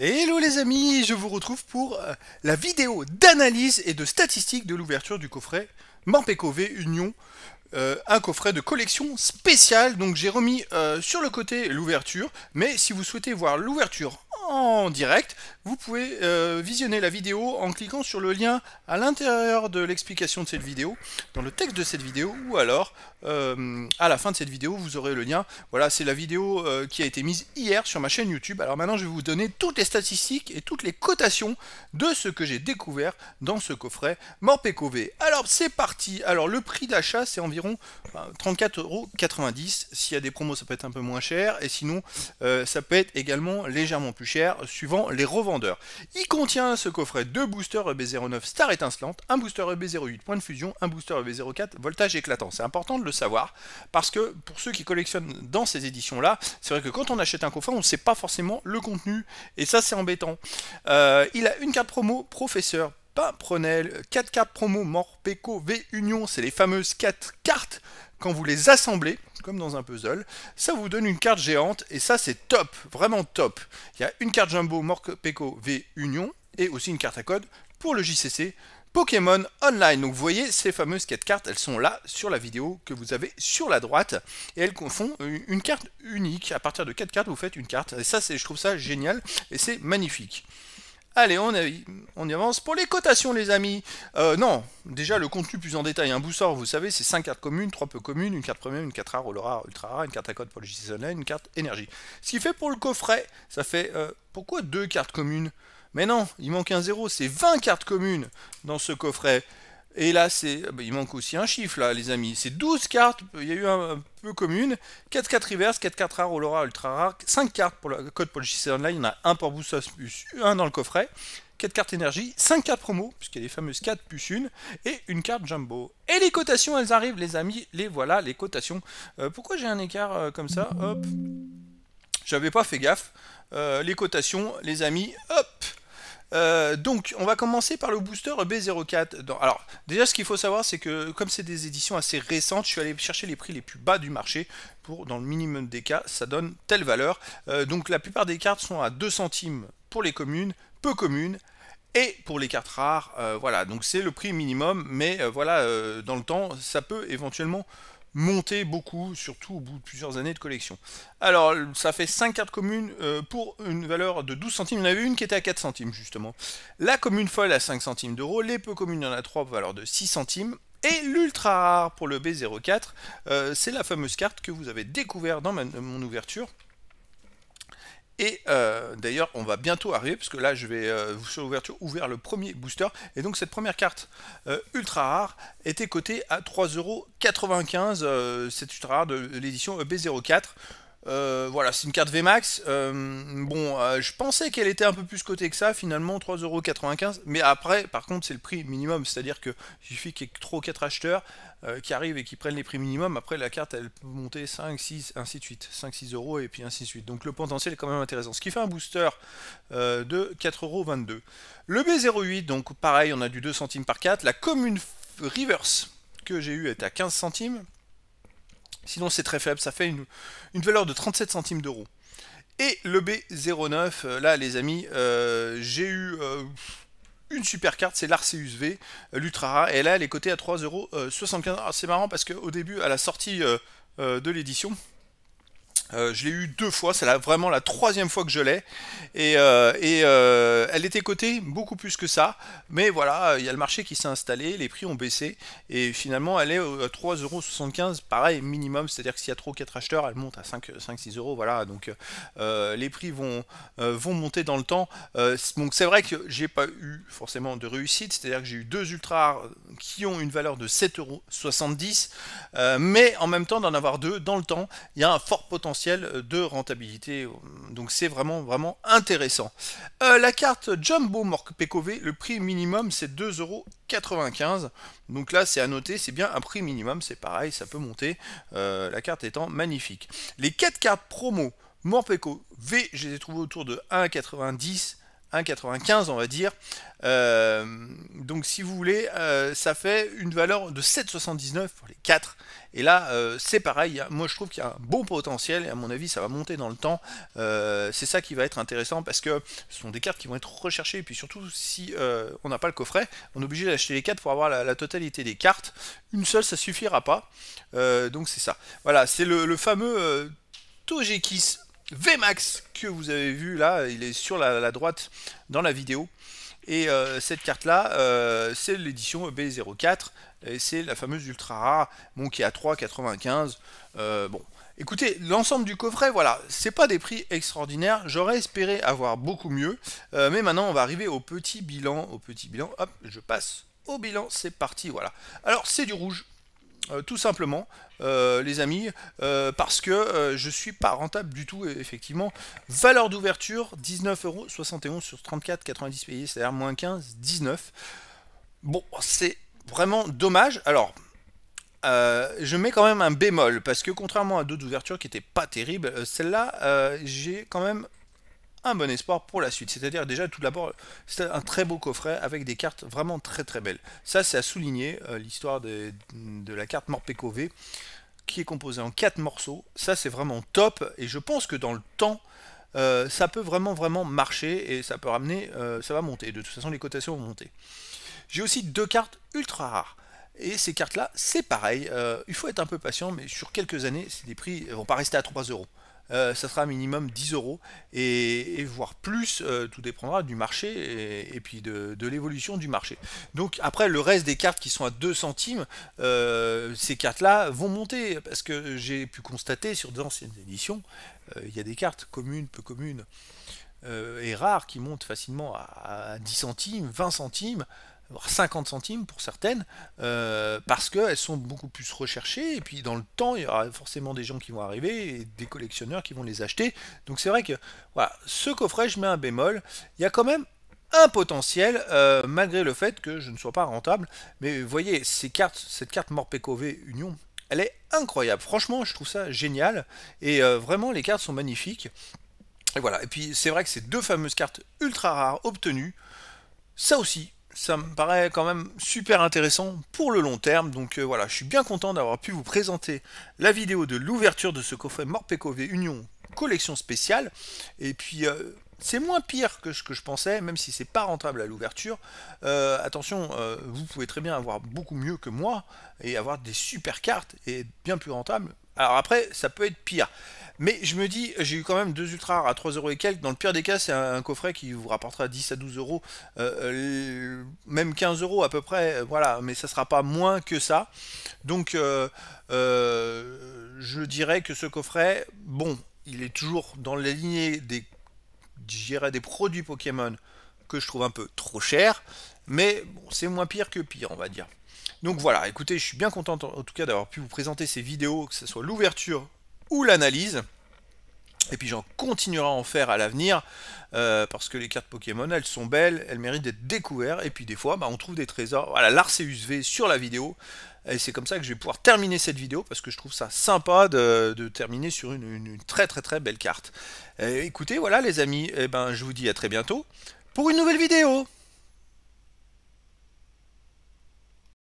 Hello les amis, je vous retrouve pour euh, la vidéo d'analyse et de statistiques de l'ouverture du coffret Mampécové Union, euh, un coffret de collection spéciale, Donc j'ai remis euh, sur le côté l'ouverture, mais si vous souhaitez voir l'ouverture en direct, vous pouvez euh, visionner la vidéo en cliquant sur le lien à l'intérieur de l'explication de cette vidéo, dans le texte de cette vidéo, ou alors à la fin de cette vidéo, vous aurez le lien. Voilà, c'est la vidéo qui a été mise hier sur ma chaîne YouTube. Alors maintenant, je vais vous donner toutes les statistiques et toutes les cotations de ce que j'ai découvert dans ce coffret Morpecové. Alors c'est parti alors le prix d'achat c'est environ 34,90€. Ben, S'il y a des promos ça peut être un peu moins cher et sinon euh, ça peut être également légèrement plus cher suivant les revendeurs. Il contient ce coffret deux boosters EB09 Star étincelante, un booster EB08 point de fusion, un booster EB04 voltage éclatant. C'est important de le savoir parce que pour ceux qui collectionnent dans ces éditions là, c'est vrai que quand on achète un coffret on ne sait pas forcément le contenu et ça c'est embêtant. Euh, il a une carte promo professeur Pimprenel, 4 cartes promo, Morpeko, V Union, c'est les fameuses 4 cartes. Quand vous les assemblez, comme dans un puzzle, ça vous donne une carte géante, et ça c'est top, vraiment top. Il y a une carte jumbo, Morpeko, V Union, et aussi une carte à code pour le JCC, Pokémon Online. Donc vous voyez, ces fameuses 4 cartes, elles sont là sur la vidéo que vous avez sur la droite. Et elles font une carte unique. À partir de 4 cartes, vous faites une carte. Et ça, je trouve ça génial. Et c'est magnifique. Allez, on, y avance. Pour les cotations, les amis, euh, non, déjà le contenu plus en détail. Un boussard, vous savez, c'est 5 cartes communes, 3 peu communes, une carte première, une carte rare, ultra rare, une carte à code pour le une carte énergie. Ce qui fait pour le coffret, ça fait... Euh, pourquoi 2 cartes communes Mais non, il manque un zéro, c'est 20 cartes communes dans ce coffret. Et là, c'est, ah bah, il manque aussi un chiffre, là, les amis. C'est 12 cartes, il y a eu un, peu commune. 4-4 reverse, 4-4 rare, Olora, ultra rare. 5 cartes pour le code pour le Online. Il y en a un pour Boussas, plus 1 dans le coffret. 4 cartes énergie, 5 cartes promo, puisqu'il y a les fameuses 4 plus 1, et une carte jumbo. Et les cotations, elles arrivent, les amis. Les voilà, les cotations. Euh, pourquoi j'ai un écart euh, comme ça Hop. J'avais pas fait gaffe. Euh, les cotations, les amis. Hop. Euh, donc, on va commencer par le booster B04. Dans... Alors, déjà, ce qu'il faut savoir, c'est que comme c'est des éditions assez récentes, je suis allé chercher les prix les plus bas du marché pour, dans le minimum des cas, ça donne telle valeur. Euh, donc, la plupart des cartes sont à 2 centimes pour les communes, peu communes, et pour les cartes rares, euh, voilà, donc c'est le prix minimum, mais voilà, dans le temps, ça peut éventuellement monter beaucoup, surtout au bout de plusieurs années de collection. Alors, ça fait 5 cartes communes euh, pour une valeur de 12 centimes. Il y en avait une qui était à 4 centimes, justement. La commune folle à 5 centimes d'euros, les peu communes, il y en a 3 pour valeur de 6 centimes. Et l'ultra rare pour le B04, euh, c'est la fameuse carte que vous avez découverte dans mon ouverture. Et euh, d'ailleurs, on va bientôt arriver, puisque là, je vais euh, vous sur l'ouverture ouvrir le premier booster. Et donc, cette première carte euh, ultra rare était cotée à 3,95€. cette ultra rare de l'édition e b 04 euh, voilà, c'est une carte VMAX. Euh, bon, euh, je pensais qu'elle était un peu plus cotée que ça, finalement 3,95€. Mais après, par contre, c'est le prix minimum. C'est-à-dire que suffit qu'il y ait 3 ou 4 acheteurs qui arrivent et qui prennent les prix minimums, Après, la carte, elle peut monter 5, 6, ainsi de suite. 5, 6€ et puis ainsi de suite. Donc le potentiel est quand même intéressant. Ce qui fait un booster de 4,22€. Le B08, donc pareil, on a du 2 centimes par 4. La commune Reverse que j'ai eu est à 15 centimes. Sinon c'est très faible, ça fait une, valeur de 37 centimes d'euros. Et le B09, euh, là les amis, euh, j'ai eu euh, une super carte, c'est l'Arceus V, l'Ultra Rare, et là elle est cotée à 3,75€. Ah, c'est marrant parce qu'au début, à la sortie de l'édition, euh, je l'ai eu deux fois, c'est vraiment la troisième fois que je l'ai. Et, euh, euh, elle était cotée beaucoup plus que ça. Mais voilà, il y a le marché qui s'est installé, les prix ont baissé. Et finalement, elle est à 3,75€, pareil, minimum. C'est-à-dire que s'il y a trop 4 acheteurs, elle monte à 5-6 euros. Voilà, donc les prix vont, vont monter dans le temps. donc c'est vrai que j'ai pas eu forcément de réussite. C'est-à-dire que j'ai eu deux ultra qui ont une valeur de 7,70€. mais en même temps, d'en avoir deux dans le temps, il y a un fort potentiel de rentabilité. Donc c'est vraiment vraiment intéressant. Euh, la carte Jumbo v le prix minimum c'est 2,95€. Donc là c'est à noter, c'est bien un prix minimum, c'est pareil, ça peut monter. Euh, la carte étant magnifique. Les 4 cartes promo Morpeko V, je les ai trouvées autour de 1,90 1,95 on va dire. Euh, donc si vous voulez, euh, ça fait une valeur de 7,79 pour les 4. Et là, euh, c'est pareil, hein. moi je trouve qu'il y a un bon potentiel, et à mon avis ça va monter dans le temps. c'est ça qui va être intéressant, parce que ce sont des cartes qui vont être recherchées, et puis surtout si on n'a pas le coffret, on est obligé d'acheter les 4 pour avoir la, totalité des cartes. Une seule, ça suffira pas. donc c'est ça. Voilà, c'est le, le, fameux Togekis VMAX que vous avez vu là, il est sur la, droite dans la vidéo. Et euh, cette carte là, euh, c'est l'édition B04, et c'est la fameuse ultra rare, bon, qui à 3,95. Euh, bon, écoutez, l'ensemble du coffret, voilà, c'est pas des prix extraordinaires. J'aurais espéré avoir beaucoup mieux, mais maintenant on va arriver au petit bilan. Au petit bilan, hop, je passe au bilan, c'est parti, voilà. Alors c'est du rouge, euh, tout simplement, euh, les amis, euh, parce que je suis pas rentable du tout, e-, effectivement. Valeur d'ouverture, 19,71€ sur 34,90 payés, c'est-à-dire moins 15, 19. Bon, c'est vraiment dommage. Alors, je mets quand même un bémol, parce que contrairement à d'autres ouvertures qui n'étaient pas terribles, celle-là, j'ai quand même un bon espoir pour la suite. C'est-à-dire déjà tout d'abord, c'est un très beau coffret avec des cartes vraiment très très belles. Ça, c'est à souligner euh, l'histoire de, la carte Morpeko V qui est composée en quatre morceaux. Ça, c'est vraiment top et je pense que dans le temps, euh, ça peut vraiment vraiment marcher et ça peut ramener, euh, ça va monter. De toute façon, les cotations vont monter. J'ai aussi deux cartes ultra rares. Et ces cartes-là, c'est pareil. il faut être un peu patient, mais sur quelques années, c'est prix vont pas rester à 3 euros. Euh, ça sera minimum 10 euros et, voire plus, euh, tout dépendra du marché et, puis de, l'évolution du marché. Donc après le reste des cartes qui sont à 2 centimes, euh, ces cartes-là vont monter parce que j'ai pu constater sur d'anciennes éditions, il y a des cartes communes, peu communes et rares qui montent facilement à 10 centimes, 20 centimes. 50 centimes pour certaines, euh, parce qu'elles sont beaucoup plus recherchées, et puis dans le temps, il y aura forcément des gens qui vont arriver, et des collectionneurs qui vont les acheter. Donc c'est vrai que voilà, ce coffret, je mets un bémol, il y a quand même un potentiel, euh, malgré le fait que je ne sois pas rentable. Mais vous voyez, ces cartes, cette carte V Union, elle est incroyable. Franchement, je trouve ça génial. Et euh, vraiment, les cartes sont magnifiques. Et voilà. Et puis, c'est vrai que ces deux fameuses cartes ultra rares obtenues, ça aussi, ça me paraît quand même super intéressant pour le long terme. Donc euh, voilà, je suis bien content d'avoir pu vous présenter la vidéo de l'ouverture de ce coffret Morpeko Union collection spéciale. Et puis euh, c'est moins pire que ce que je pensais, même si c'est pas rentable à l'ouverture. Euh, attention, vous pouvez très bien avoir beaucoup mieux que moi et avoir des super cartes et être bien plus rentable. Alors après, ça peut être pire. Mais je me dis, j'ai eu quand même deux ultra à 3 euros et quelques. Dans le pire des cas, c'est un, coffret qui vous rapportera 10 à 12 euros, euh, euh, même 15 euros à peu près. Euh, voilà, mais ça sera pas moins que ça. Donc, je dirais que ce coffret, bon, il est toujours dans la lignée des, des produits Pokémon que je trouve un peu trop cher mais bon, c'est moins pire que pire, on va dire. Donc voilà, écoutez, je suis bien content en tout cas d'avoir pu vous présenter ces vidéos, que ce soit l'ouverture ou l'analyse. Et puis j'en continuerai à en faire à l'avenir, euh, parce que les cartes Pokémon, elles sont belles, elles méritent d'être découvertes, et puis des fois, bah, on trouve des trésors. Voilà, l'Arceus V sur la vidéo, et c'est comme ça que je vais pouvoir terminer cette vidéo, parce que je trouve ça sympa de, terminer sur une, très très très belle carte. écoutez, voilà les amis, et eh ben, je vous dis à très bientôt pour une nouvelle vidéo